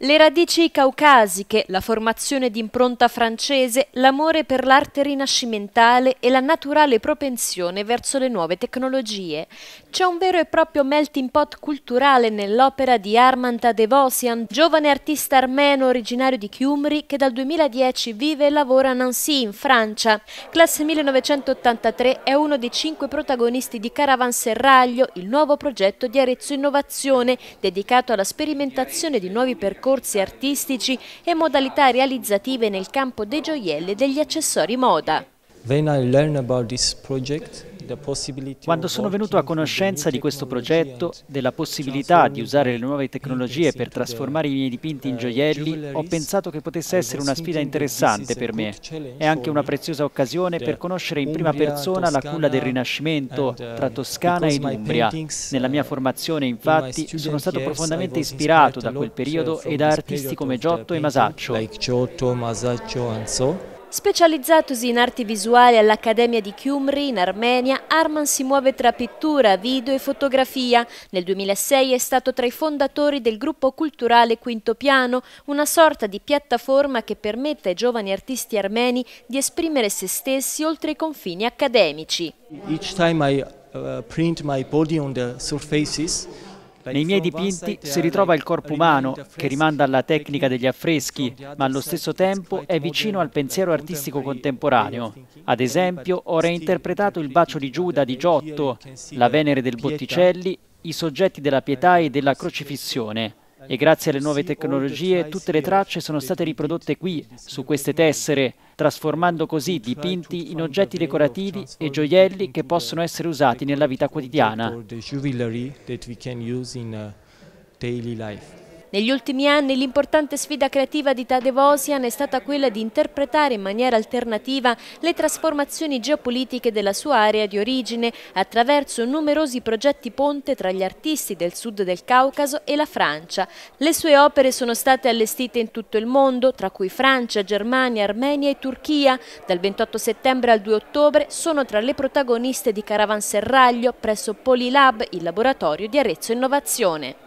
Le radici caucasiche, la formazione d'impronta francese, l'amore per l'arte rinascimentale e la naturale propensione verso le nuove tecnologie. C'è un vero e proprio melting pot culturale nell'opera di Armand Tadevosian, giovane artista armeno originario di Chiumri che dal 2010 vive e lavora a Nancy in Francia. Classe 1983 è uno dei cinque protagonisti di Caravanserraglio, il nuovo progetto di Arezzo Innovazione dedicato alla sperimentazione di nuovi percorsi concorsi artistici e modalità realizzative nel campo dei gioielli e degli accessori moda. When I learned about this project, quando sono venuto a conoscenza di questo progetto, della possibilità di usare le nuove tecnologie per trasformare i miei dipinti in uh, gioielli, ho pensato che potesse essere una sfida interessante per me È anche una preziosa occasione per conoscere in prima persona la culla del Rinascimento uh, tra Toscana ed Umbria. Nella mia uh, formazione, infatti, sono stato profondamente ispirato da quel periodo e da artisti come Giotto e Masaccio. Specializzatosi in arti visuali all'Accademia di Chiumri in Armenia, Arman si muove tra pittura, video e fotografia. Nel 2006 è stato tra i fondatori del gruppo culturale Quinto Piano, una sorta di piattaforma che permette ai giovani artisti armeni di esprimere se stessi oltre i confini accademici. Each time I uh, print my body on the surfaces, nei miei dipinti si ritrova il corpo umano, che rimanda alla tecnica degli affreschi, ma allo stesso tempo è vicino al pensiero artistico contemporaneo. Ad esempio, ho reinterpretato il bacio di Giuda di Giotto, la Venere del Botticelli, i soggetti della pietà e della crocifissione e grazie alle nuove tecnologie tutte le tracce sono state riprodotte qui, su queste tessere, trasformando così dipinti in oggetti decorativi e gioielli che possono essere usati nella vita quotidiana. Negli ultimi anni l'importante sfida creativa di Tadevosian è stata quella di interpretare in maniera alternativa le trasformazioni geopolitiche della sua area di origine attraverso numerosi progetti ponte tra gli artisti del sud del Caucaso e la Francia. Le sue opere sono state allestite in tutto il mondo, tra cui Francia, Germania, Armenia e Turchia. Dal 28 settembre al 2 ottobre sono tra le protagoniste di Caravanserraglio presso Polilab, il laboratorio di Arezzo Innovazione.